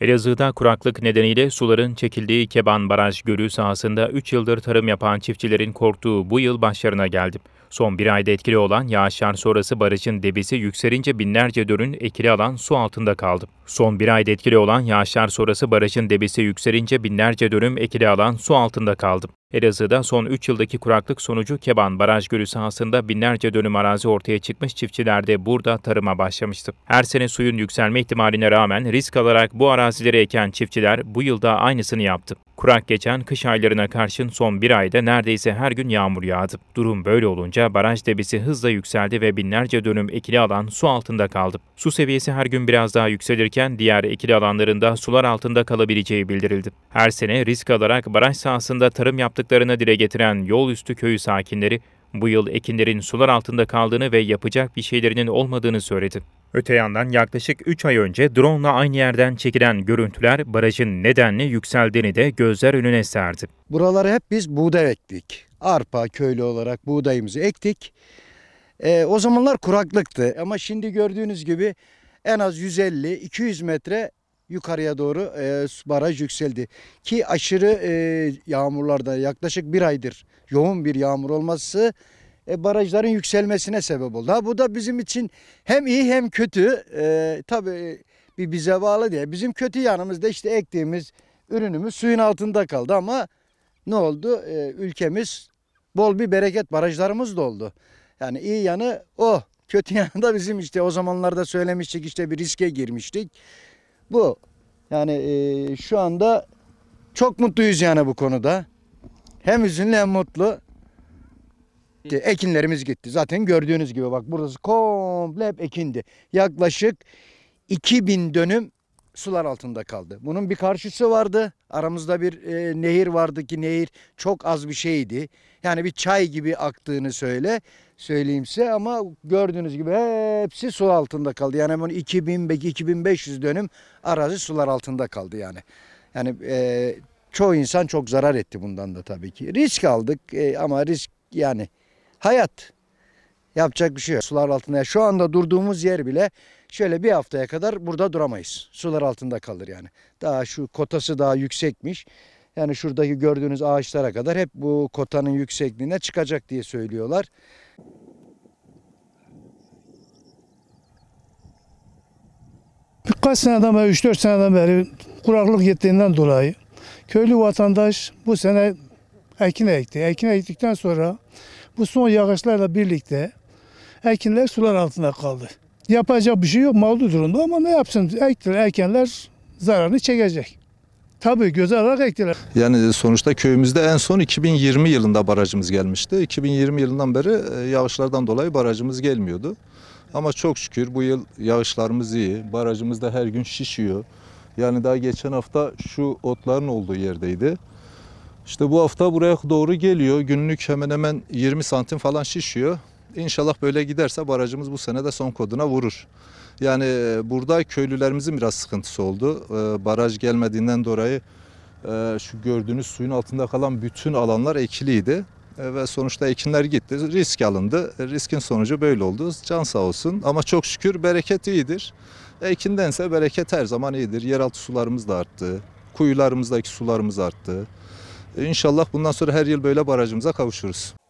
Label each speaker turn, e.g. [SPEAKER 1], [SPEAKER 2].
[SPEAKER 1] Elazığ'da kuraklık nedeniyle suların çekildiği Keban Baraj Gölü sahasında 3 yıldır tarım yapan çiftçilerin korktuğu bu yıl başlarına geldi. Son bir ayda etkili olan yağışlar sonrası barajın debisi yükselince binlerce dönün ekili alan su altında kaldı. Son bir ayda etkili olan yağışlar sonrası barajın debisi yükselince binlerce dönüm ekili alan su altında kaldı. Elazığ'da son 3 yıldaki kuraklık sonucu Keban Baraj Gölü sahasında binlerce dönüm arazi ortaya çıkmış çiftçiler de burada tarıma başlamıştı. Her sene suyun yükselme ihtimaline rağmen risk alarak bu arazileri eken çiftçiler bu yılda aynısını yaptı. Kurak geçen kış aylarına karşın son bir ayda neredeyse her gün yağmur yağdı. Durum böyle olunca baraj debisi hızla yükseldi ve binlerce dönüm ekili alan su altında kaldı. Su seviyesi her gün biraz daha yükselirken diğer ekili alanlarında sular altında kalabileceği bildirildi. Her sene risk alarak baraj sahasında tarım yaptık rahatsızlıklarını dile getiren yol üstü köyü sakinleri bu yıl ekinlerin sular altında kaldığını ve yapacak bir şeylerinin olmadığını söyledi. Öte yandan yaklaşık 3 ay önce drone ile aynı yerden çekilen görüntüler barajın nedenli yükseldiğini de gözler önüne serdi.
[SPEAKER 2] Buraları hep biz buğday ektik. Arpa köylü olarak buğdayımızı ektik. E, o zamanlar kuraklıktı ama şimdi gördüğünüz gibi en az 150-200 metre yukarıya doğru e, baraj yükseldi. Ki aşırı e, yağmurlarda yaklaşık bir aydır yoğun bir yağmur olması e, barajların yükselmesine sebep oldu. Ha, bu da bizim için hem iyi hem kötü. E, tabii bir bize bağlı diye. Bizim kötü yanımızda işte ektiğimiz ürünümüz suyun altında kaldı ama ne oldu? E, ülkemiz bol bir bereket barajlarımız doldu. Yani iyi yanı o. Kötü yanı da bizim işte o zamanlarda söylemiştik işte bir riske girmiştik. Bu. Yani e, şu anda çok mutluyuz yani bu konuda. Hem üzünlü hem mutlu. Ekinlerimiz gitti. Zaten gördüğünüz gibi bak burası komple hep ekindi. Yaklaşık 2000 dönüm sular altında kaldı. Bunun bir karşısı vardı. Aramızda bir e, nehir vardı ki nehir çok az bir şeydi. Yani bir çay gibi aktığını söyle söyleyeyim size ama gördüğünüz gibi hepsi su altında kaldı. Yani bunun 2000 belki 2500 dönüm arazi sular altında kaldı yani. Yani e, çoğu insan çok zarar etti bundan da tabii ki. Risk aldık e, ama risk yani hayat Yapacak bir şey yok. Sular altında. Şu anda durduğumuz yer bile şöyle bir haftaya kadar burada duramayız. Sular altında kalır yani. Daha şu kotası daha yüksekmiş. Yani şuradaki gördüğünüz ağaçlara kadar hep bu kotanın yüksekliğine çıkacak diye söylüyorlar. Birkaç seneden beri, 3-4 seneden beri
[SPEAKER 3] kuraklık yettiğinden dolayı köylü vatandaş bu sene ekine ekti. Ekine ektikten sonra bu son yağışlarla birlikte Ekinler sular altında kaldı. Yapacak bir şey yok mağdur durumda ama ne yapsın ektiler ekenler zararını çekecek. Tabii göz alarak ektiler.
[SPEAKER 4] Yani sonuçta köyümüzde en son 2020 yılında barajımız gelmişti. 2020 yılından beri e, yağışlardan dolayı barajımız gelmiyordu. Ama çok şükür bu yıl yağışlarımız iyi. Barajımız da her gün şişiyor. Yani daha geçen hafta şu otların olduğu yerdeydi. İşte bu hafta buraya doğru geliyor. Günlük hemen hemen 20 santim falan şişiyor. İnşallah böyle giderse barajımız bu sene de son koduna vurur. Yani e, burada köylülerimizin biraz sıkıntısı oldu. E, baraj gelmediğinden dolayı e, şu gördüğünüz suyun altında kalan bütün alanlar ekiliydi. ve sonuçta ekinler gitti. Risk alındı. riskin sonucu böyle oldu. Can sağ olsun. Ama çok şükür bereket iyidir. Ekindense bereket her zaman iyidir. Yeraltı sularımız da arttı. Kuyularımızdaki sularımız arttı. İnşallah bundan sonra her yıl böyle barajımıza kavuşuruz.